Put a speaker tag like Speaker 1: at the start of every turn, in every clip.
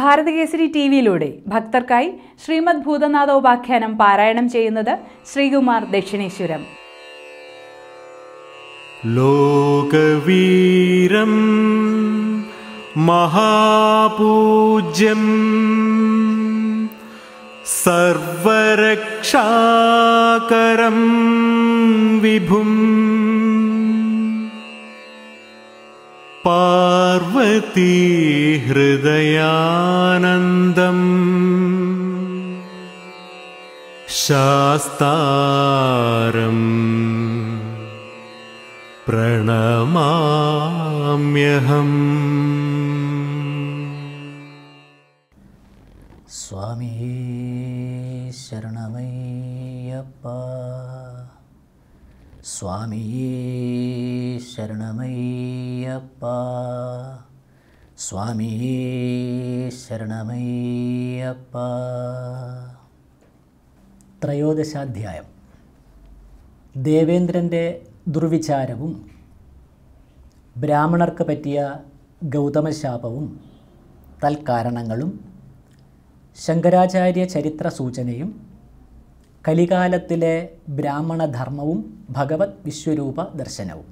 Speaker 1: ഭാരതകേസരി T വിയിലൂടെ ഭക്തർക്കായി Shrimad ഭൂതനാഥോപാഖ്യാനം പാരായണം ചെയ്യുന്നത് ശ്രീകുമാർ ദക്ഷിണേശ്വരം
Speaker 2: ലോകവീരം മഹാപൂജ്യം സർവരക്ഷാകരം വിഭും पार्वती हृदयानन्दम् शास्तारम् प्रणमाम्यहम् स्वामी शरणमय्यप्पा
Speaker 1: സ്വാമിയേ ശരണമയ്യപ്പ സ്വാമിയേ ശരണമയ്യപ്പ ത്രയോദശാധ്യായം ദേവേന്ദ്രൻ്റെ ദുർവിചാരവും ബ്രാഹ്മണർക്ക് പറ്റിയ ഗൗതമശാപവും തൽക്കാരണങ്ങളും ശങ്കരാചാര്യ ചരിത്ര സൂചനയും കലികാലത്തിലെ ബ്രാഹ്മണധർമ്മവും ഭഗവത് വിശ്വരൂപ ദർശനവും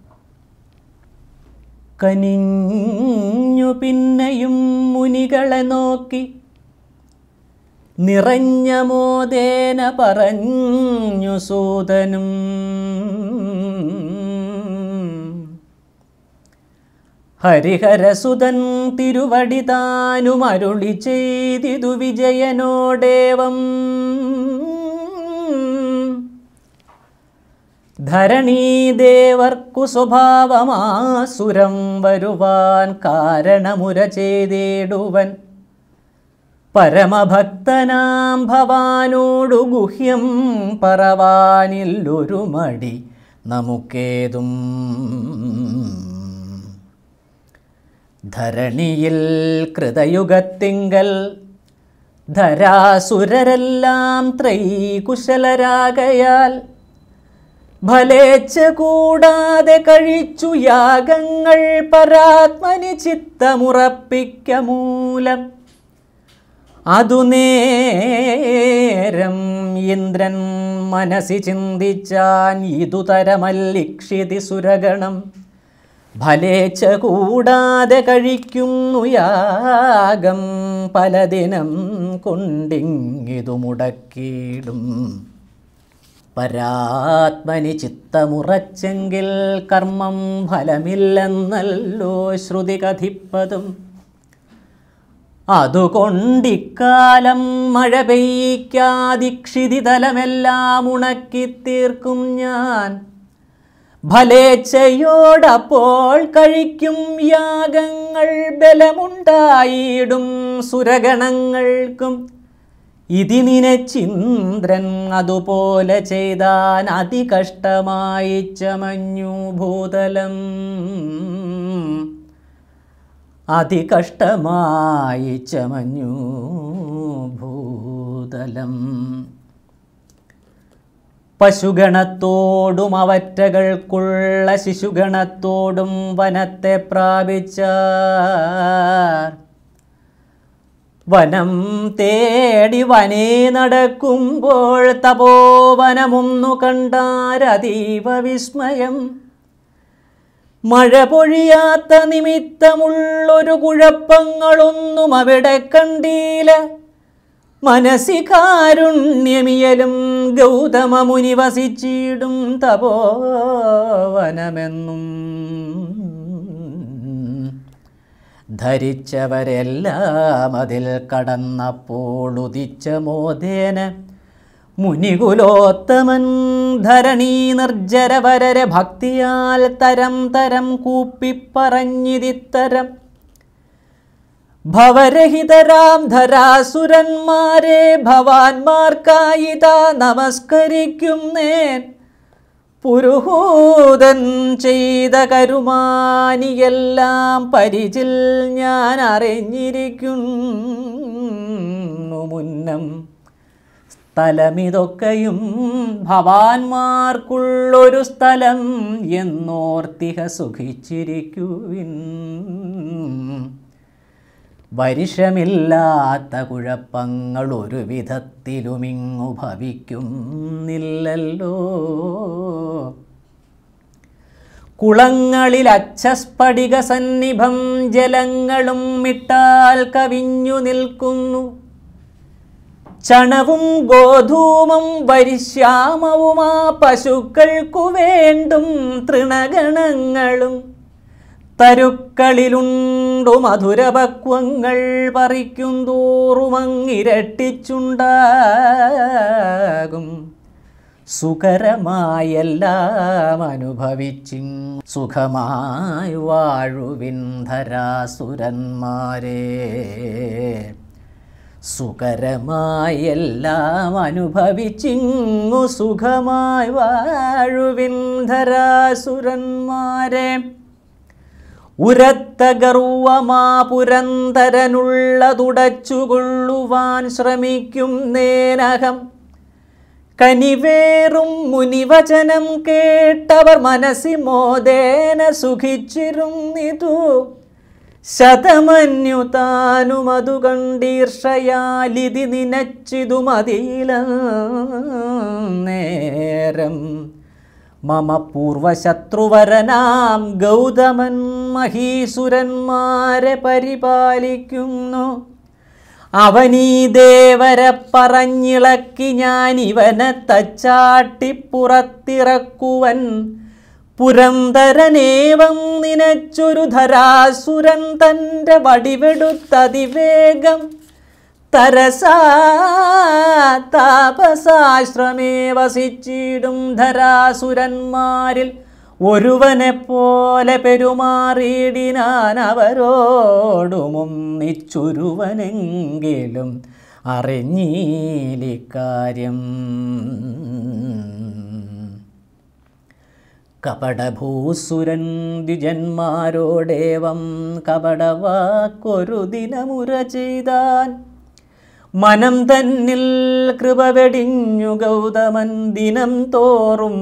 Speaker 1: കനിഞ്ഞു പിന്നെയും മുനികളെ നോക്കി നിറഞ്ഞ മോദേന പറഞ്ഞു സൂതനും ഹരിഹരസുതൻ തിരുവടി താനും ചെയ്തിതു വിജയനോടേവം ധരണീദേവർക്കു സ്വഭാവമാസുരം വരുവാൻ കാരണമുര ചെയ്തേടുവൻ പരമഭക്തനാം ഭവാനോടു ഗുഹ്യം പറവാനില്ലൊരു മടി നമുക്കേതും ധരണിയിൽ കൃതയുഗത്തിങ്കൽ ധരാസുരരെല്ലാം ത്രൈകുശലരാകയാൽ ഫലേച്ഛ കൂടാതെ കഴിച്ചു യാഗങ്ങൾ പരാത്മനി ചിത്തമുറപ്പിക്ക മൂലം അതു നേരം ഇന്ദ്രൻ മനസ്സി ചിന്തിച്ചാൻ ഇതുതരമല്ലിക്ഷിതി സുരഗണം ഫലേച്ഛ കൂടാതെ കഴിക്കുന്നു യാഗം പലദിനം കൊണ്ടിങ്ങിതു മുടക്കിയിടും പരാത്മനി ചിത്തമുറച്ചെങ്കിൽ കർമ്മം ഫലമില്ലെന്നല്ലോ ശ്രുതി കഥിപ്പതും അതുകൊണ്ടിക്കാലം മഴ പെയ്യ്ക്കാതിക്ഷിതിതലമെല്ലാം ഉണക്കിത്തീർക്കും ഞാൻ ഫലേച്ഛയോടപ്പോൾ കഴിക്കും യാഗങ്ങൾ ബലമുണ്ടായിടും സുരഗണങ്ങൾക്കും ഇതി ചിന്ദ്രൻ അതുപോലെ ചെയ്താൻ അതികഷ്ടമായി ചമഞ്ഞു ഭൂതലം അതികഷ്ടമായി ചമഞ്ഞു ഭൂതലം പശുഗണത്തോടും അവറ്റകൾക്കുള്ള ശിശുഗണത്തോടും വനത്തെ പ്രാപിച്ചാർ വനം തേടി വനേ നടക്കുമ്പോൾ തപോവനമൊന്നു കണ്ടാരതീവ വിസ്മയം മഴ പൊഴിയാത്ത നിമിത്തമുള്ളൊരു കുഴപ്പങ്ങളൊന്നും അവിടെ കണ്ടീല മനസ്സികാരുണ്യമിയലും ഗൗതമ മുനി വസിച്ചിടും തപോവനമെന്നും ധരിച്ചവരെല്ലാം അതിൽ കടന്നപ്പോൾ ഉദിച്ച മോദേന മുനികുലോത്തമൻ ധരണീ നിർജ്ജരവരരെ ഭക്തിയാൽ തരം തരം കൂപ്പിപ്പറഞ്ഞിതിത്തരം ഭവരഹിതരാം ധരാസുരന്മാരെ ഭവാന്മാർക്കായിതാ നമസ്കരിക്കും നേൻ പുരുഹൂതൻ ചെയ്ത കരുമാനിയെല്ലാം പരിചിൽ ഞാൻ അറിഞ്ഞിരിക്കുന്നു മുന്നം സ്ഥലമിതൊക്കെയും ഭവാന്മാർക്കുള്ളൊരു സ്ഥലം എന്നോർത്തിഹ സുഖിച്ചിരിക്കുവിൻ വരിഷമില്ലാത്ത കുഴപ്പങ്ങൾ ഒരു വിധത്തിലുമിങ്ങു ഭവിക്കുന്നില്ലല്ലോ കുളങ്ങളിൽ അച്ഛസ്ഫടിക സന്നിഭം ജലങ്ങളും മിട്ടാൽ കവിഞ്ഞു നിൽക്കുന്നു ചണവും ഗോധൂമം വരിശ്യാമവുമാ പശുക്കൾക്കു വേണ്ടും തൃണഗണങ്ങളും തരുക്കളിലുണ്ടു മധുരപക്വങ്ങൾ പറിക്കും തോറുമങ്ങിരട്ടിച്ചുണ്ടാകും സുഖരമായെല്ലാം അനുഭവിച്ചിൻ സുഖമായി വാഴുവിന്ധരാസുരന്മാരെ സുഖരമായെല്ലാം അനുഭവിച്ചിങ്ങു സുഖമായി വാഴുവിന്ധരാസുരന്മാരെ ഉരത്തകർവമാ പുരന്തരനുള്ളതുടച്ചുകൊള്ളുവാൻ ശ്രമിക്കും നേനഹം കനിവേറും മുനിവചനം കേട്ടവർ മനസ്സി മോദേന സുഖിച്ചിരുന്നിതു ശതമന്യു താനുമതു കണ്ടീർഷയാലിതി നിനച്ചിതു നേരം മമ പൂർവശത്രുവരനാം ഗൗതമൻ മഹീസുരന്മാരെ പരിപാലിക്കുന്നു അവനീ ദേവരെ പറഞ്ഞിളക്കി ഞാൻ ഇവനെ തച്ചാട്ടിപ്പുറത്തിറക്കുവൻ പുരന്തരനേവം നിനച്ചൊരു ധരാസുരൻ തൻ്റെ വടിവെടുത്തതിവേഗം തരസാ താപസാശ്രമേ വസിച്ചിടും ധരാസുരന്മാരിൽ ഒരുവനെ പോലെ പെരുമാറിയിടിനാൻ അവരോടുമും നിച്ചുരുവനെങ്കിലും അറിഞ്ഞീലിക്കാര്യം കപടഭൂസുരൻ ദ്വിജന്മാരോടേവം കപടവാക്കൊരു ദിനമുര ചെയ്താൻ മനം തന്നിൽ കൃപ വെടിഞ്ഞു ഗൗതമൻ ദിനം തോറും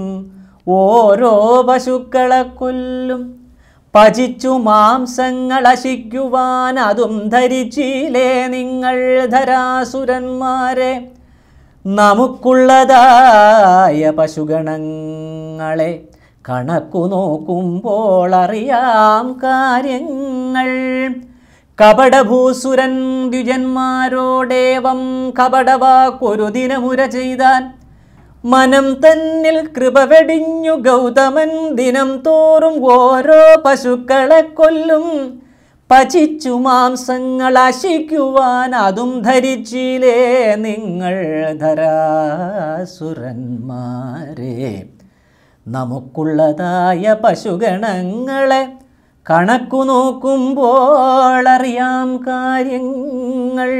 Speaker 1: ഓരോ പശുക്കളെ കൊല്ലും പചിച്ചു മാംസങ്ങൾ അശിക്കുവാൻ അതും ധരിച്ചില്ലേ നിങ്ങൾ ധരാസുരന്മാരെ നമുക്കുള്ളതായ പശുഗണങ്ങളെ കണക്കു നോക്കുമ്പോൾ അറിയാം കാര്യങ്ങൾ കപടഭൂസുരൻ ദ്വിജന്മാരോടേവം കപടവാക്കൊരു ദിനമുര ചെയ്താൻ മനം തന്നിൽ കൃപ വെടിഞ്ഞു ഗൗതമൻ ദിനം തോറും ഓരോ പശുക്കളെ കൊല്ലും പചിച്ചു മാംസങ്ങൾ അശിക്കുവാൻ അതും ധരിച്ചിലേ നിങ്ങൾ ധരാസുരന്മാരെ നമുക്കുള്ളതായ പശുഗണങ്ങളെ കണക്കു നോക്കുമ്പോളറിയാം കാര്യങ്ങൾ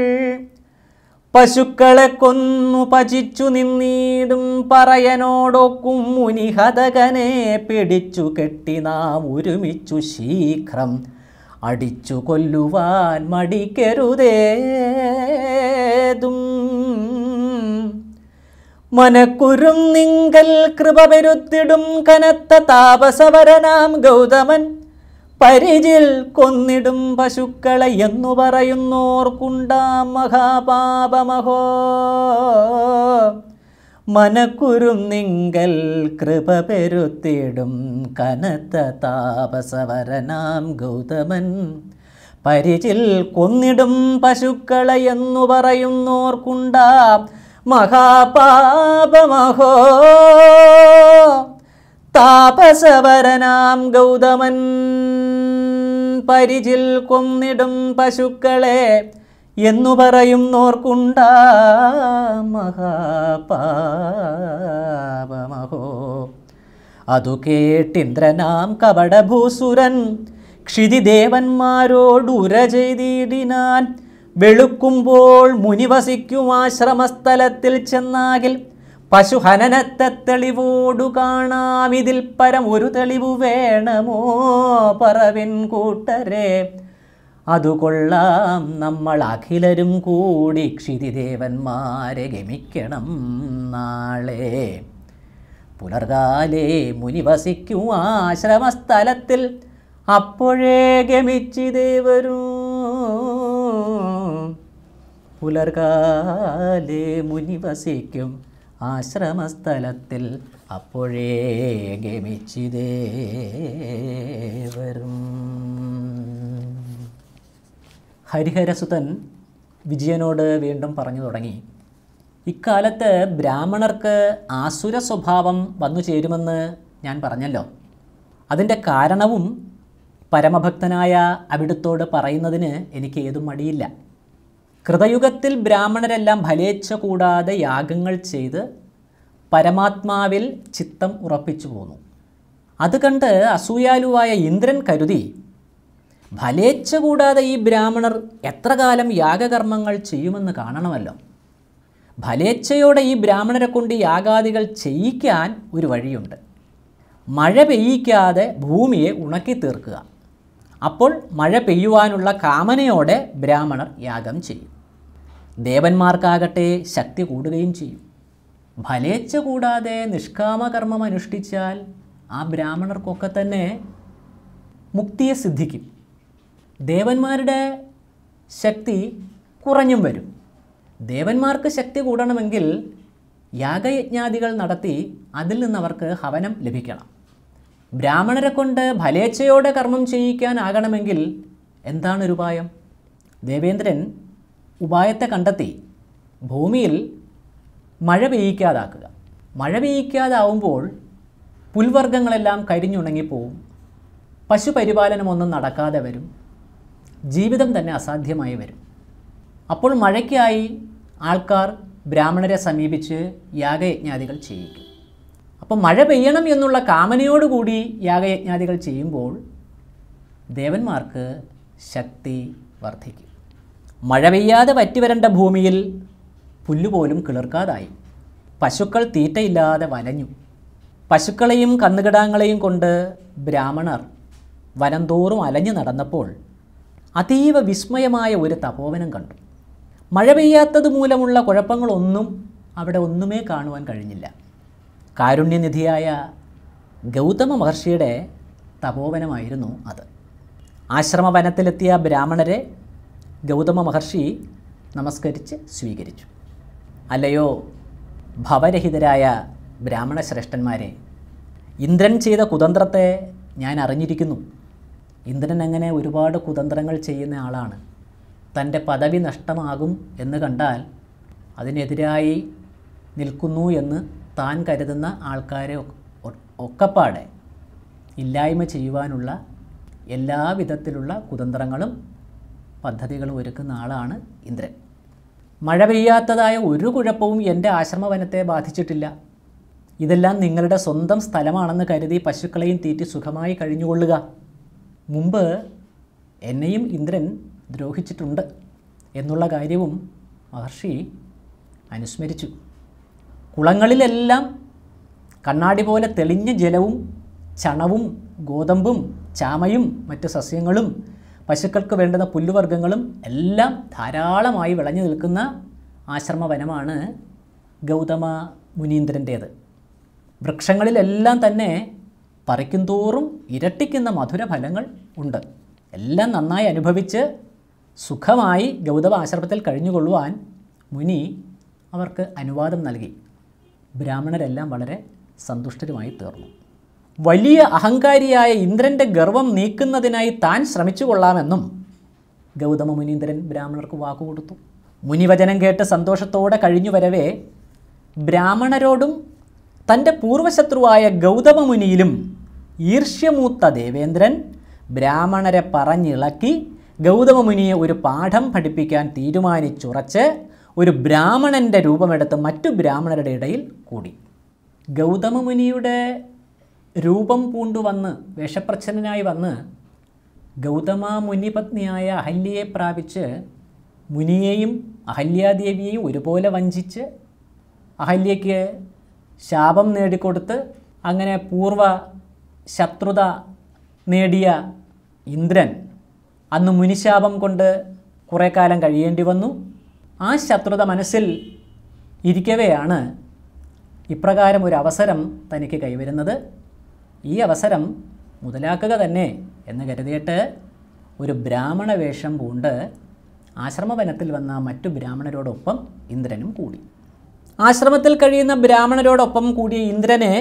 Speaker 1: പശുക്കളെ കൊന്നു പചിച്ചു നിന്നീടും പറയനോടൊക്കും മുനിഹതകനെ പിടിച്ചു കെട്ടി നാം ഒരുമിച്ചു ശീഘ്രം അടിച്ചു കൊല്ലുവാൻ മടിക്കരുതേതും മനക്കുരും നിങ്കൽ കൃപ പെരുത്തിടും കനത്ത താപസവരനാം ഗൗതമൻ പരിചിൽ കൊന്നിടും പശുക്കളെ എന്നു പറയുന്നോർക്കുണ്ടാം മഹാപാപമഹോ മനക്കുരുന്നിങ്കൽ കൃപ പെരുത്തിടും കനത്ത താപസവരനാം ഗൗതമൻ പരിചിൽ കൊന്നിടും പശുക്കളെ എന്നു പറയുന്നോർക്കുണ്ടാം മഹാപാപമഹോ താപസവരനാം ഗൗതമൻ പരിചിൽ കൊന്നിടും പശുക്കളെ എന്നു പറയും നോർക്കുണ്ട മഹാപാപമഹോ അതു കേട്ടിന്ദ്രനാം കപടഭൂസുരൻ ക്ഷിതിദേവന്മാരോടുര ചെയ്തിടിനാൻ വെളുക്കുമ്പോൾ മുനിവസിക്കും ആശ്രമസ്ഥലത്തിൽ ചെന്നാകിൽ പശു ഹനനത്തെ തെളിവോടു കാണാം ഇതിൽ പരം ഒരു തെളിവ് വേണമോ പറവിൻ കൂട്ടരെ അതുകൊള്ളാം നമ്മൾ അഖിലരും കൂടി ക്ഷിതിദേവന്മാരെ ഗമിക്കണം നാളെ പുലർകാലേ മുനി വസിക്കും ആശ്രമസ്ഥലത്തിൽ അപ്പോഴേ ഗമിച്ചിതേവരൂ പുലർകാലേ മുനി വസിക്കും ആശ്രമസ്ഥലത്തിൽ അപ്പോഴേ ഗമിച്ചിതേ വരും ഹരിഹരസുതൻ വിജയനോട് വീണ്ടും പറഞ്ഞു തുടങ്ങി ഇക്കാലത്ത് ബ്രാഹ്മണർക്ക് ആസുര സ്വഭാവം വന്നു ചേരുമെന്ന് ഞാൻ പറഞ്ഞല്ലോ അതിൻ്റെ കാരണവും പരമഭക്തനായ അവിടുത്തോട് പറയുന്നതിന് എനിക്ക് ഏതും മടിയില്ല കൃതയുഗത്തിൽ ബ്രാഹ്മണരെല്ലാം ഫലേച്ഛ കൂടാതെ യാഗങ്ങൾ ചെയ്ത് പരമാത്മാവിൽ ചിത്തം ഉറപ്പിച്ചു പോന്നു അത് കണ്ട് അസൂയാലുവായ ഇന്ദ്രൻ കരുതി ഫലേച്ഛ കൂടാതെ ഈ ബ്രാഹ്മണർ എത്ര കാലം യാഗകർമ്മങ്ങൾ ചെയ്യുമെന്ന് കാണണമല്ലോ ഫലേച്ഛയോടെ ഈ ബ്രാഹ്മണരെ കൊണ്ട് യാഗാദികൾ ചെയ്യിക്കാൻ ഒരു വഴിയുണ്ട് മഴ പെയ്യിക്കാതെ ഭൂമിയെ ഉണക്കി തീർക്കുക അപ്പോൾ മഴ പെയ്യുവാനുള്ള കാമനയോടെ ബ്രാഹ്മണർ യാഗം ചെയ്യും ദേവന്മാർക്കാകട്ടെ ശക്തി കൂടുകയും ചെയ്യും ഫലേച്ഛ കൂടാതെ നിഷ്കാമകർമ്മം അനുഷ്ഠിച്ചാൽ ആ ബ്രാഹ്മണർക്കൊക്കെ തന്നെ മുക്തിയെ സിദ്ധിക്കും ദേവന്മാരുടെ ശക്തി കുറഞ്ഞും വരും ദേവന്മാർക്ക് ശക്തി കൂടണമെങ്കിൽ യാഗയജ്ഞാദികൾ നടത്തി അതിൽ നിന്ന് അവർക്ക് ഹവനം ലഭിക്കണം ബ്രാഹ്മണരെ കൊണ്ട് ഫലേച്ഛയോടെ കർമ്മം ചെയ്യിക്കാനാകണമെങ്കിൽ എന്താണ് ഒരുപായം ദേവേന്ദ്രൻ ഉപായത്തെ കണ്ടെത്തി ഭൂമിയിൽ മഴ പെയ്യിക്കാതാക്കുക മഴ പെയ്യിക്കാതാവുമ്പോൾ പുൽവർഗ്ഗങ്ങളെല്ലാം കരിഞ്ഞുണങ്ങിപ്പോവും പശുപരിപാലനമൊന്നും നടക്കാതെ വരും ജീവിതം തന്നെ അസാധ്യമായി വരും അപ്പോൾ മഴയ്ക്കായി ആൾക്കാർ ബ്രാഹ്മണരെ സമീപിച്ച് യാഗയജ്ഞാദികൾ ചെയ്യിക്കും അപ്പോൾ മഴ പെയ്യണം എന്നുള്ള കാമനയോടുകൂടി യാഗയജ്ഞാദികൾ ചെയ്യുമ്പോൾ ദേവന്മാർക്ക് ശക്തി വർദ്ധിക്കും മഴ പെയ്യാതെ വറ്റിവരണ്ട ഭൂമിയിൽ പുല്ലുപോലും കിളിർക്കാതായി പശുക്കൾ തീറ്റയില്ലാതെ വലഞ്ഞു പശുക്കളെയും കന്നുകിടാങ്ങളെയും കൊണ്ട് ബ്രാഹ്മണർ വനംതോറും അലഞ്ഞു നടന്നപ്പോൾ അതീവ വിസ്മയമായ ഒരു തപോവനം കണ്ടു മഴ പെയ്യാത്തത് മൂലമുള്ള കുഴപ്പങ്ങളൊന്നും അവിടെ ഒന്നുമേ കാണുവാൻ കഴിഞ്ഞില്ല കാരുണ്യനിധിയായ ഗൗതമ മഹർഷിയുടെ തപോവനമായിരുന്നു അത് ആശ്രമവനത്തിലെത്തിയ ബ്രാഹ്മണരെ ഗൗതമ മഹർഷി നമസ്കരിച്ച് സ്വീകരിച്ചു അല്ലയോ ഭവരഹിതരായ ബ്രാഹ്മണ ശ്രേഷ്ഠന്മാരെ ഇന്ദ്രൻ ചെയ്ത കുതന്ത്രത്തെ ഞാൻ അറിഞ്ഞിരിക്കുന്നു ഇന്ദ്രൻ അങ്ങനെ ഒരുപാട് കുതന്ത്രങ്ങൾ ചെയ്യുന്ന ആളാണ് തൻ്റെ പദവി നഷ്ടമാകും എന്ന് കണ്ടാൽ അതിനെതിരായി നിൽക്കുന്നു എന്ന് താൻ കരുതുന്ന ആൾക്കാരെ ഒക്കപ്പാടെ ഇല്ലായ്മ ചെയ്യുവാനുള്ള എല്ലാ വിധത്തിലുള്ള കുതന്ത്രങ്ങളും പദ്ധതികൾ ഒരുക്കുന്ന ആളാണ് ഇന്ദ്രൻ മഴ പെയ്യാത്തതായ ഒരു കുഴപ്പവും എൻ്റെ ആശ്രമവനത്തെ ബാധിച്ചിട്ടില്ല ഇതെല്ലാം നിങ്ങളുടെ സ്വന്തം സ്ഥലമാണെന്ന് കരുതി പശുക്കളെയും തീറ്റി സുഖമായി കഴിഞ്ഞുകൊള്ളുക മുമ്പ് എന്നെയും ഇന്ദ്രൻ ദ്രോഹിച്ചിട്ടുണ്ട് എന്നുള്ള കാര്യവും മഹർഷി അനുസ്മരിച്ചു കുളങ്ങളിലെല്ലാം കണ്ണാടി പോലെ തെളിഞ്ഞ ജലവും ചണവും ഗോതമ്പും ചാമയും മറ്റ് സസ്യങ്ങളും പശുക്കൾക്ക് വേണ്ടുന്ന പുല്ലുവർഗ്ഗങ്ങളും എല്ലാം ധാരാളമായി വിളഞ്ഞു നിൽക്കുന്ന ആശ്രമ വനമാണ് ഗൗതമ മുനീന്ദ്രൻ്റേത് വൃക്ഷങ്ങളിലെല്ലാം തന്നെ പറിക്കും തോറും ഇരട്ടിക്കുന്ന മധുരഫലങ്ങൾ ഉണ്ട് എല്ലാം നന്നായി അനുഭവിച്ച് സുഖമായി ഗൗതമ ആശ്രമത്തിൽ കഴിഞ്ഞുകൊള്ളുവാൻ മുനി അവർക്ക് അനുവാദം നൽകി ബ്രാഹ്മണരെല്ലാം വളരെ സന്തുഷ്ടരുമായി തീർന്നു വലിയ അഹങ്കാരിയായ ഇന്ദ്രൻ്റെ ഗർവം നീക്കുന്നതിനായി താൻ ശ്രമിച്ചു കൊള്ളാമെന്നും ഗൗതമ മുനീന്ദ്രൻ ബ്രാഹ്മണർക്ക് വാക്കുകൊടുത്തു മുനിവചനം കേട്ട് സന്തോഷത്തോടെ കഴിഞ്ഞു വരവേ ബ്രാഹ്മണരോടും തൻ്റെ പൂർവശത്രുവായ ഗൗതമ മുനിയിലും ഈർഷ്യമൂത്ത ദേവേന്ദ്രൻ ബ്രാഹ്മണരെ പറഞ്ഞിളക്കി ഗൗതമ മുനിയെ ഒരു പാഠം പഠിപ്പിക്കാൻ തീരുമാനിച്ചുറച്ച് ഒരു ബ്രാഹ്മണൻ്റെ രൂപമെടുത്ത് മറ്റു ബ്രാഹ്മണരുടെ ഇടയിൽ കൂടി ഗൗതമ മുനിയുടെ രൂപം പൂണ്ടു വന്ന് വേഷപ്രച്ഛനായി വന്ന് ഗൗതമ മുനിപത്നിയായ അഹല്യയെ പ്രാപിച്ച് മുനിയെയും അഹല്യാദേവിയെയും ഒരുപോലെ വഞ്ചിച്ച് അഹല്യയ്ക്ക് ശാപം നേടിക്കൊടുത്ത് അങ്ങനെ പൂർവ ശത്രുത നേടിയ ഇന്ദ്രൻ അന്ന് മുനിശാപം കൊണ്ട് കുറേ കാലം കഴിയേണ്ടി വന്നു ആ ശത്രുത മനസ്സിൽ ഇരിക്കവെയാണ് ഇപ്രകാരം ഒരു അവസരം തനിക്ക് കൈവരുന്നത് ഈ അവസരം മുതലാക്കുക തന്നെ എന്ന് കരുതിയിട്ട് ഒരു ബ്രാഹ്മണ വേഷം പൂണ്ട് ആശ്രമവനത്തിൽ വന്ന മറ്റു ബ്രാഹ്മണരോടൊപ്പം ഇന്ദ്രനും കൂടി ആശ്രമത്തിൽ കഴിയുന്ന ബ്രാഹ്മണരോടൊപ്പം കൂടിയ ഇന്ദ്രനെ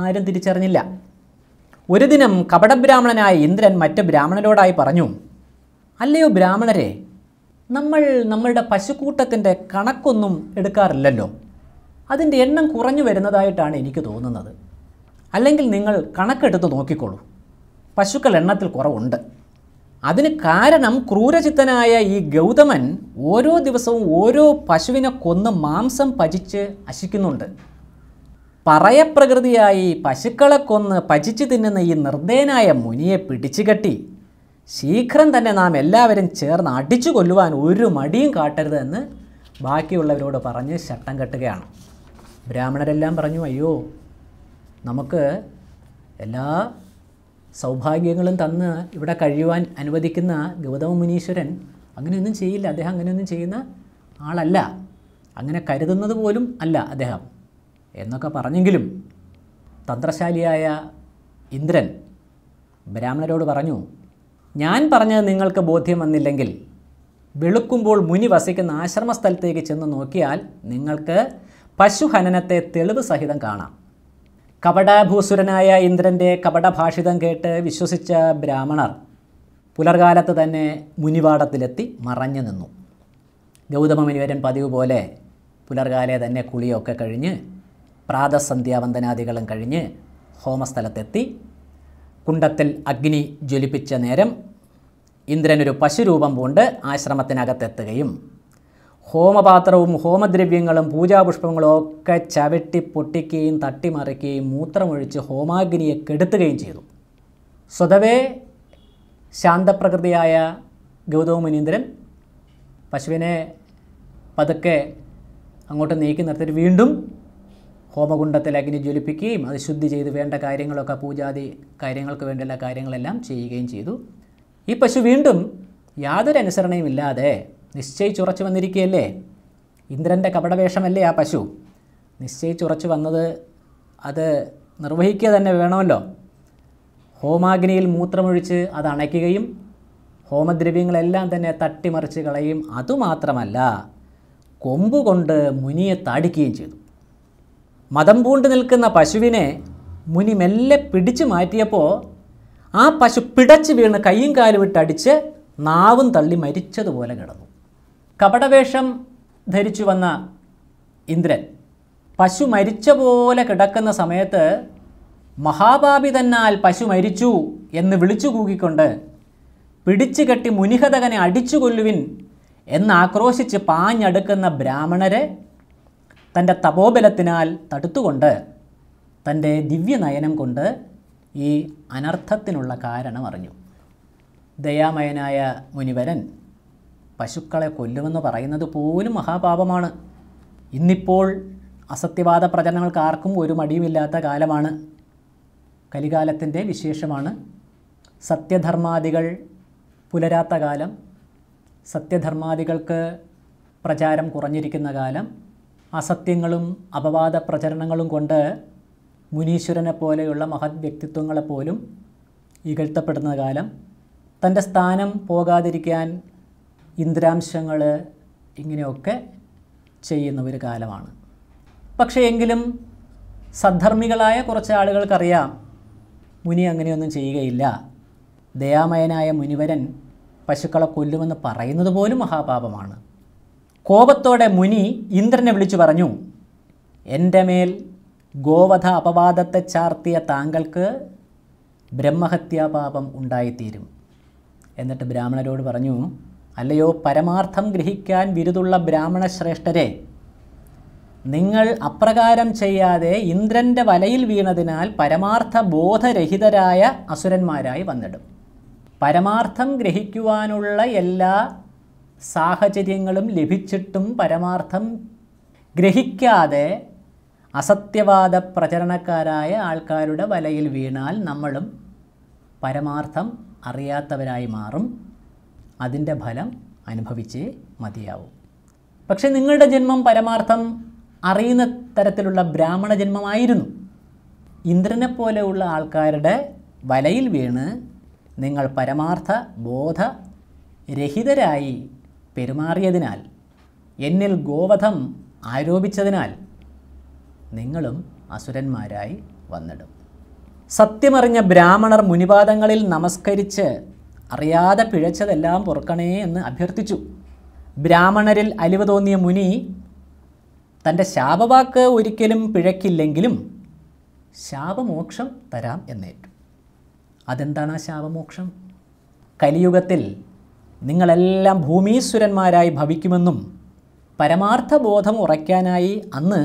Speaker 1: ആരും തിരിച്ചറിഞ്ഞില്ല ഒരു ദിനം കപടബ്രാഹ്മണനായ ഇന്ദ്രൻ മറ്റ് ബ്രാഹ്മണരോടായി പറഞ്ഞു അല്ലയോ ബ്രാഹ്മണരെ നമ്മൾ നമ്മളുടെ പശുക്കൂട്ടത്തിൻ്റെ കണക്കൊന്നും എടുക്കാറില്ലല്ലോ അതിൻ്റെ എണ്ണം കുറഞ്ഞു വരുന്നതായിട്ടാണ് എനിക്ക് തോന്നുന്നത് അല്ലെങ്കിൽ നിങ്ങൾ കണക്കെടുത്ത് നോക്കിക്കോളൂ പശുക്കൾ എണ്ണത്തിൽ കുറവുണ്ട് അതിന് കാരണം ക്രൂരചിത്തനായ ഈ ഗൗതമൻ ഓരോ ദിവസവും ഓരോ പശുവിനെ കൊന്ന് മാംസം പചിച്ച് അശിക്കുന്നുണ്ട് പറയപ്രകൃതിയായി പശുക്കളെ കൊന്ന് പചിച്ച് തിന്നുന്ന ഈ നിർദ്ദേനായ മുനിയെ പിടിച്ചുകെട്ടി ശീഘ്രം തന്നെ നാം എല്ലാവരും ചേർന്ന് അടിച്ചു കൊല്ലുവാൻ ഒരു മടിയും കാട്ടരുതെന്ന് ബാക്കിയുള്ളവരോട് പറഞ്ഞ് ശട്ടം കെട്ടുകയാണ് ബ്രാഹ്മണരെല്ലാം പറഞ്ഞു അയ്യോ നമുക്ക് എല്ലാ സൗഭാഗ്യങ്ങളും തന്ന് ഇവിടെ കഴിയുവാൻ അനുവദിക്കുന്ന ഗൗതമ മുനീശ്വരൻ അങ്ങനെയൊന്നും ചെയ്യില്ല അദ്ദേഹം അങ്ങനെയൊന്നും ചെയ്യുന്ന ആളല്ല അങ്ങനെ കരുതുന്നത് പോലും അല്ല അദ്ദേഹം എന്നൊക്കെ പറഞ്ഞെങ്കിലും തന്ത്രശാലിയായ ഇന്ദ്രൻ ബ്രാഹ്മണരോട് പറഞ്ഞു ഞാൻ പറഞ്ഞത് നിങ്ങൾക്ക് ബോധ്യം വന്നില്ലെങ്കിൽ വെളുക്കുമ്പോൾ മുനി വസിക്കുന്ന ആശ്രമ സ്ഥലത്തേക്ക് ചെന്ന് നോക്കിയാൽ നിങ്ങൾക്ക് പശുഹനനത്തെ തെളിവ് സഹിതം കാണാം കപടഭൂസുരനായ ഇന്ദ്രൻ്റെ കപടഭാഷിതം കേട്ട് വിശ്വസിച്ച ബ്രാഹ്മണർ പുലർകാലത്ത് തന്നെ മുനിവാടത്തിലെത്തി മറഞ്ഞു നിന്നു ഗൗതമ മുനിവരൻ പതിവ് പോലെ പുലർകാലെ തന്നെ കുളിയൊക്കെ കഴിഞ്ഞ് പ്രാതസന്ധ്യാവന്തനാദികളും കഴിഞ്ഞ് ഹോമസ്ഥലത്തെത്തി കുണ്ടത്തിൽ അഗ്നി ജ്വലിപ്പിച്ച നേരം ഇന്ദ്രനൊരു പശുരൂപം പൂണ്ട് ആശ്രമത്തിനകത്തെത്തുകയും ഹോമപാത്രവും ഹോമദ്രവ്യങ്ങളും പൂജാപുഷ്പങ്ങളും ഒക്കെ ചവിട്ടി പൊട്ടിക്കുകയും തട്ടിമറിക്കുകയും മൂത്രമൊഴിച്ച് ഹോമാഗ്നിയെ കെടുത്തുകയും ചെയ്തു സ്വതവേ ശാന്തപ്രകൃതിയായ ഗൗതമുനീന്ദ്രൻ പശുവിനെ പതുക്കെ അങ്ങോട്ട് നീക്കി നിർത്തിയിട്ട് വീണ്ടും ഹോമകുണ്ടത്തിൽ അഗ്നി ജ്വലിപ്പിക്കുകയും അത് ശുദ്ധി ചെയ്ത് വേണ്ട കാര്യങ്ങളൊക്കെ പൂജാതി കാര്യങ്ങൾക്ക് വേണ്ടിയുള്ള കാര്യങ്ങളെല്ലാം ചെയ്യുകയും ചെയ്തു ഈ പശു വീണ്ടും യാതൊരു ഇല്ലാതെ നിശ്ചയിച്ചുറച്ചു വന്നിരിക്കുകയല്ലേ ഇന്ദ്രൻ്റെ കപടവേഷമല്ലേ ആ പശു നിശ്ചയിച്ചുറച്ചു വന്നത് അത് നിർവഹിക്കുക തന്നെ വേണമല്ലോ ഹോമാഗ്നിയിൽ മൂത്രമൊഴിച്ച് അത് അണയ്ക്കുകയും ഹോമദ്രവ്യങ്ങളെല്ലാം തന്നെ തട്ടിമറിച്ച് കളയും അതുമാത്രമല്ല കൊമ്പുകൊണ്ട് മുനിയെ താടിക്കുകയും ചെയ്തു മതം പൂണ്ട് നിൽക്കുന്ന പശുവിനെ മുനി മെല്ലെ പിടിച്ചു മാറ്റിയപ്പോൾ ആ പശു പിടച്ച് വീണ് കയ്യും കാലും ഇട്ടടിച്ച് നാവും തള്ളി മരിച്ചതുപോലെ കിടന്നു കപടവേഷം ധരിച്ചു വന്ന ഇന്ദ്രൻ പശു മരിച്ച പോലെ കിടക്കുന്ന സമയത്ത് മഹാപാപി തന്നാൽ പശു മരിച്ചു എന്ന് വിളിച്ചു കൂകിക്കൊണ്ട് പിടിച്ചു കെട്ടി മുനിഹതകനെ അടിച്ചു കൊല്ലുവിൻ എന്നാക്രോശിച്ച് പാഞ്ഞടുക്കുന്ന ബ്രാഹ്മണരെ തൻ്റെ തപോബലത്തിനാൽ തടുത്തുകൊണ്ട് തൻ്റെ ദിവ്യനയനം കൊണ്ട് ഈ അനർത്ഥത്തിനുള്ള കാരണം അറിഞ്ഞു ദയാമയനായ മുനിവരൻ പശുക്കളെ കൊല്ലുമെന്ന് പറയുന്നത് പോലും മഹാപാപമാണ് ഇന്നിപ്പോൾ അസത്യവാദ പ്രചരണങ്ങൾക്ക് ആർക്കും ഒരു മടിയുമില്ലാത്ത കാലമാണ് കലികാലത്തിൻ്റെ വിശേഷമാണ് സത്യധർമാദികൾ പുലരാത്ത കാലം സത്യധർമാദികൾക്ക് പ്രചാരം കുറഞ്ഞിരിക്കുന്ന കാലം അസത്യങ്ങളും അപവാദ പ്രചരണങ്ങളും കൊണ്ട് മുനീശ്വരനെ പോലെയുള്ള മഹത് വ്യക്തിത്വങ്ങളെപ്പോലും ഇകഴ്ത്തപ്പെടുന്ന കാലം തൻ്റെ സ്ഥാനം പോകാതിരിക്കാൻ ഇന്ദ്രാംശങ്ങൾ ഇങ്ങനെയൊക്കെ ചെയ്യുന്ന ഒരു കാലമാണ് പക്ഷേ എങ്കിലും സദ്ധർമ്മികളായ കുറച്ച് ആളുകൾക്കറിയാം മുനി അങ്ങനെയൊന്നും ചെയ്യുകയില്ല ദയാമയനായ മുനിവരൻ പശുക്കളെ കൊല്ലുമെന്ന് പറയുന്നത് പോലും മഹാപാപമാണ് കോപത്തോടെ മുനി ഇന്ദ്രനെ വിളിച്ചു പറഞ്ഞു എൻ്റെ മേൽ ഗോവധ അപവാദത്തെ ചാർത്തിയ താങ്കൾക്ക് ബ്രഹ്മഹത്യാപാപം ഉണ്ടായിത്തീരും എന്നിട്ട് ബ്രാഹ്മണരോട് പറഞ്ഞു അല്ലയോ പരമാർത്ഥം ഗ്രഹിക്കാൻ ബിരുദുള്ള ബ്രാഹ്മണ ശ്രേഷ്ഠരെ നിങ്ങൾ അപ്രകാരം ചെയ്യാതെ ഇന്ദ്രൻ്റെ വലയിൽ വീണതിനാൽ പരമാർത്ഥ ബോധരഹിതരായ അസുരന്മാരായി വന്നിടും പരമാർത്ഥം ഗ്രഹിക്കുവാനുള്ള എല്ലാ സാഹചര്യങ്ങളും ലഭിച്ചിട്ടും പരമാർത്ഥം ഗ്രഹിക്കാതെ അസത്യവാദ പ്രചരണക്കാരായ ആൾക്കാരുടെ വലയിൽ വീണാൽ നമ്മളും പരമാർത്ഥം അറിയാത്തവരായി മാറും അതിൻ്റെ ഫലം അനുഭവിച്ചേ മതിയാവും പക്ഷേ നിങ്ങളുടെ ജന്മം പരമാർത്ഥം അറിയുന്ന തരത്തിലുള്ള ബ്രാഹ്മണ ജന്മമായിരുന്നു ഇന്ദ്രനെ പോലെയുള്ള ആൾക്കാരുടെ വലയിൽ വീണ് നിങ്ങൾ പരമാർത്ഥ ബോധ രഹിതരായി പെരുമാറിയതിനാൽ എന്നിൽ ഗോവധം ആരോപിച്ചതിനാൽ നിങ്ങളും അസുരന്മാരായി വന്നിടും സത്യമറിഞ്ഞ ബ്രാഹ്മണർ മുനിപാദങ്ങളിൽ നമസ്കരിച്ച് അറിയാതെ പിഴച്ചതെല്ലാം പുറക്കണേ എന്ന് അഭ്യർത്ഥിച്ചു ബ്രാഹ്മണരിൽ അലിവ് തോന്നിയ മുനി തൻ്റെ ശാപവാക്ക് ഒരിക്കലും പിഴക്കില്ലെങ്കിലും ശാപമോക്ഷം തരാം എന്നേറ്റു അതെന്താണ് ആ ശാപമോക്ഷം കലിയുഗത്തിൽ നിങ്ങളെല്ലാം ഭൂമീശ്വരന്മാരായി ഭവിക്കുമെന്നും പരമാർത്ഥ ബോധം ഉറയ്ക്കാനായി അന്ന്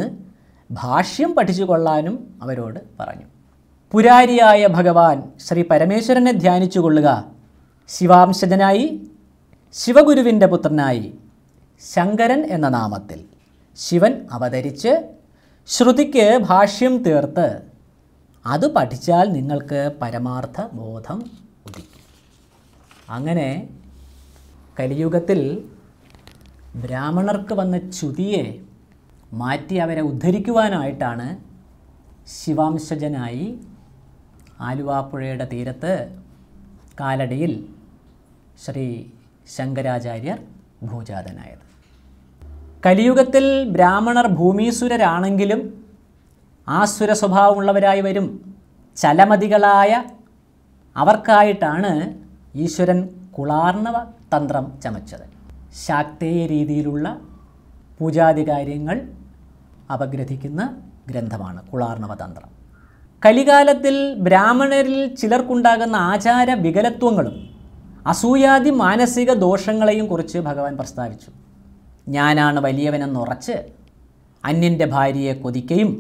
Speaker 1: ഭാഷ്യം പഠിച്ചു കൊള്ളാനും അവരോട് പറഞ്ഞു പുരാരിയായ ഭഗവാൻ ശ്രീ പരമേശ്വരനെ ധ്യാനിച്ചു കൊള്ളുക ശിവാംശജനായി ശിവഗുരുവിൻ്റെ പുത്രനായി ശങ്കരൻ എന്ന നാമത്തിൽ ശിവൻ അവതരിച്ച് ശ്രുതിക്ക് ഭാഷ്യം തീർത്ത് അത് പഠിച്ചാൽ നിങ്ങൾക്ക് പരമാർത്ഥ ബോധം ഉദിക്കും അങ്ങനെ കലിയുഗത്തിൽ ബ്രാഹ്മണർക്ക് വന്ന ചുതിയെ മാറ്റി അവരെ ഉദ്ധരിക്കുവാനായിട്ടാണ് ശിവാംശജനായി ആലുവാപ്പുഴയുടെ തീരത്ത് കാലടിയിൽ ശ്രീ ശങ്കരാചാര്യർ ഭൂജാതനായത് കലിയുഗത്തിൽ ബ്രാഹ്മണർ ഭൂമീസുരരാണെങ്കിലും ആസുര സ്വഭാവമുള്ളവരായി വരും ചലമതികളായ അവർക്കായിട്ടാണ് ഈശ്വരൻ കുളാർണവ തന്ത്രം ചമച്ചത് ശാക്തേയ രീതിയിലുള്ള പൂജാതി കാര്യങ്ങൾ അപഗ്രഥിക്കുന്ന ഗ്രന്ഥമാണ് കുളാർണവ തന്ത്രം കലികാലത്തിൽ ബ്രാഹ്മണരിൽ ചിലർക്കുണ്ടാകുന്ന ആചാര വികലത്വങ്ങളും അസൂയാദി മാനസിക ദോഷങ്ങളെയും കുറിച്ച് ഭഗവാൻ പ്രസ്താവിച്ചു ഞാനാണ് വലിയവനെന്നുറച്ച് അന്യൻ്റെ ഭാര്യയെ കൊതിക്കയും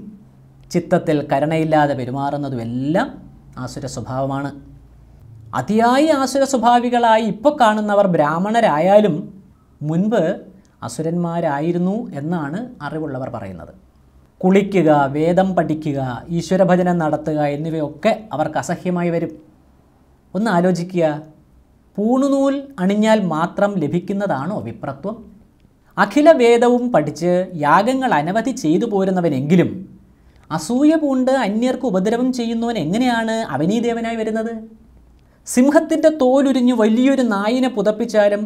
Speaker 1: ചിത്തത്തിൽ കരുണയില്ലാതെ പെരുമാറുന്നതുമെല്ലാം ആസുര സ്വഭാവമാണ് അതിയായി ആസുര സ്വഭാവികളായി ഇപ്പോൾ കാണുന്നവർ ബ്രാഹ്മണരായാലും മുൻപ് അസുരന്മാരായിരുന്നു എന്നാണ് അറിവുള്ളവർ പറയുന്നത് കുളിക്കുക വേദം പഠിക്കുക ഈശ്വരഭജനം നടത്തുക എന്നിവയൊക്കെ അവർക്ക് അസഹ്യമായി വരും ഒന്ന് ആലോചിക്കുക പൂണുനൂൽ അണിഞ്ഞാൽ മാത്രം ലഭിക്കുന്നതാണോ വിപ്രത്വം അഖില വേദവും പഠിച്ച് യാഗങ്ങൾ അനവധി ചെയ്തു പോരുന്നവനെങ്കിലും അസൂയ പൂണ്ട് അന്യർക്ക് ഉപദ്രവം ചെയ്യുന്നവൻ എങ്ങനെയാണ് അവനീദേവനായി വരുന്നത് സിംഹത്തിൻ്റെ തോലുരിഞ്ഞ് വലിയൊരു നായിനെ പുതപ്പിച്ചാലും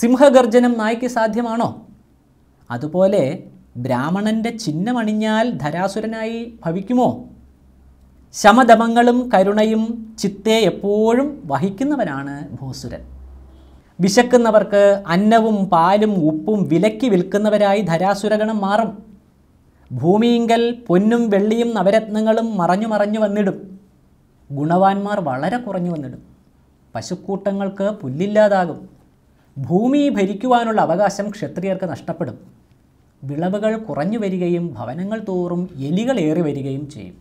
Speaker 1: സിംഹഗർജനം നായ്ക്ക് സാധ്യമാണോ അതുപോലെ ബ്രാഹ്മണൻ്റെ ചിഹ്നമണിഞ്ഞാൽ ധരാസുരനായി ഭവിക്കുമോ ശമദമങ്ങളും കരുണയും ചിത്തെ എപ്പോഴും വഹിക്കുന്നവനാണ് ഭൂസുരൻ വിശക്കുന്നവർക്ക് അന്നവും പാലും ഉപ്പും വിലക്കി വിൽക്കുന്നവരായി ധരാസുരഗണം മാറും ഭൂമിയിങ്കൽ പൊന്നും വെള്ളിയും നവരത്നങ്ങളും മറഞ്ഞു മറഞ്ഞു വന്നിടും ഗുണവാന്മാർ വളരെ കുറഞ്ഞു വന്നിടും പശുക്കൂട്ടങ്ങൾക്ക് പുല്ലില്ലാതാകും ഭൂമി ഭരിക്കുവാനുള്ള അവകാശം ക്ഷത്രിയർക്ക് നഷ്ടപ്പെടും വിളവുകൾ കുറഞ്ഞു വരികയും ഭവനങ്ങൾ തോറും എലികൾ ഏറി വരികയും ചെയ്യും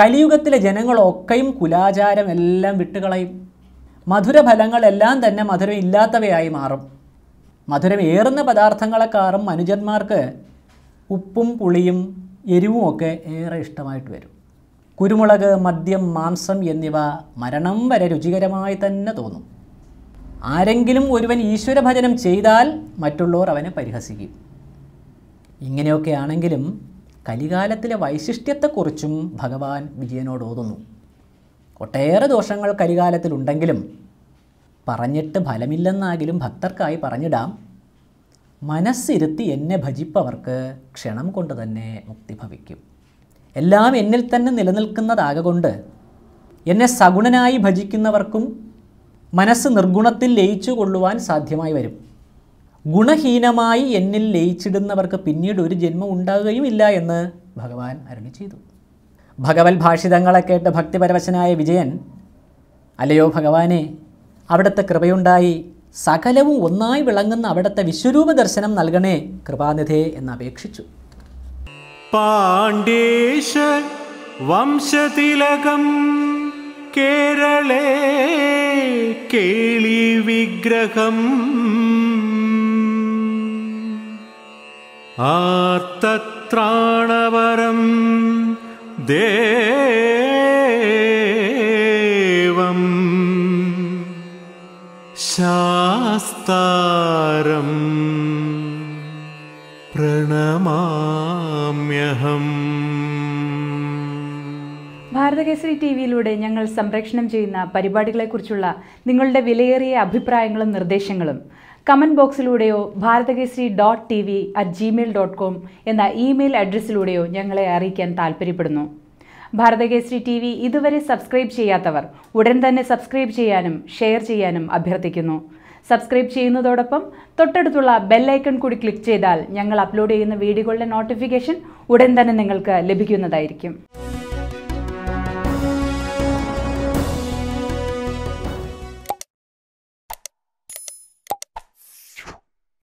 Speaker 1: കലിയുഗത്തിലെ ജനങ്ങളൊക്കെയും കുലാചാരം എല്ലാം വിട്ടുകളയും മധുരഫലങ്ങളെല്ലാം തന്നെ മധുരം ഇല്ലാത്തവയായി മാറും മധുരം ഏറുന്ന പദാർത്ഥങ്ങളെക്കാറും മനുജന്മാർക്ക് ഉപ്പും പുളിയും എരിവും ഒക്കെ ഏറെ ഇഷ്ടമായിട്ട് വരും കുരുമുളക് മദ്യം മാംസം എന്നിവ മരണം വരെ രുചികരമായി തന്നെ തോന്നും ആരെങ്കിലും ഒരുവൻ ഈശ്വരഭജനം ചെയ്താൽ മറ്റുള്ളവർ അവനെ പരിഹസിക്കും ഇങ്ങനെയൊക്കെ ആണെങ്കിലും കലികാലത്തിലെ വൈശിഷ്ട്യത്തെക്കുറിച്ചും ഭഗവാൻ വിജയനോട് ഓതുന്നു ഒട്ടേറെ ദോഷങ്ങൾ കലികാലത്തിലുണ്ടെങ്കിലും പറഞ്ഞിട്ട് ഫലമില്ലെന്നാകിലും ഭക്തർക്കായി പറഞ്ഞിടാം മനസ്സിരുത്തി എന്നെ ഭജിപ്പവർക്ക് ക്ഷണം കൊണ്ട് തന്നെ മുക്തി ഭവിക്കും എല്ലാം എന്നിൽ തന്നെ കൊണ്ട് എന്നെ സഗുണനായി ഭജിക്കുന്നവർക്കും മനസ്സ് നിർഗുണത്തിൽ ലയിച്ചു കൊള്ളുവാൻ സാധ്യമായി വരും ഗുണഹീനമായി എന്നിൽ ലയിച്ചിടുന്നവർക്ക് പിന്നീട് ഒരു ജന്മം ഉണ്ടാകുകയുമില്ല എന്ന് ഭഗവാൻ അരുളി ചെയ്തു ഭഗവത് ഭാഷിതങ്ങളെ കേട്ട് ഭക്തിപരവശനായ വിജയൻ അല്ലയോ ഭഗവാനെ അവിടുത്തെ കൃപയുണ്ടായി സകലവും ഒന്നായി വിളങ്ങുന്ന അവിടുത്തെ വിശ്വരൂപ ദർശനം നൽകണേ
Speaker 2: കൃപാനിധേ അപേക്ഷിച്ചു പാണ്ഡേശ വംശതിലകം കേരളേ കേളി വിഗ്രഹം ആർത്തത്രാണവരം ദേവം ശാസ്താരം പ്രണമാമ്യഹം
Speaker 1: ഭാരതകേസരി ടി വിയിലൂടെ ഞങ്ങൾ സംപ്രേഷണം ചെയ്യുന്ന പരിപാടികളെക്കുറിച്ചുള്ള നിങ്ങളുടെ വിലയേറിയ അഭിപ്രായങ്ങളും നിർദ്ദേശങ്ങളും കമൻറ്റ് ബോക്സിലൂടെയോ Bharathakesari dot T V at Gmail dot com എന്ന ഇമെയിൽ അഡ്രസ്സിലൂടെയോ ഞങ്ങളെ അറിയിക്കാൻ താൽപ്പര്യപ്പെടുന്നു ഭാരതകേസരി ടി വി ഇതുവരെ സബ്സ്ക്രൈബ് ചെയ്യാത്തവർ ഉടൻ തന്നെ സബ്സ്ക്രൈബ് ചെയ്യാനും ഷെയർ ചെയ്യാനും അഭ്യർത്ഥിക്കുന്നു സബ്സ്ക്രൈബ് ചെയ്യുന്നതോടൊപ്പം തൊട്ടടുത്തുള്ള ബെല്ലൈക്കൺ കൂടി ക്ലിക്ക് ചെയ്താൽ ഞങ്ങൾ അപ്ലോഡ് ചെയ്യുന്ന വീഡിയോകളുടെ നോട്ടിഫിക്കേഷൻ ഉടൻ തന്നെ നിങ്ങൾക്ക് ലഭിക്കുന്നതായിരിക്കും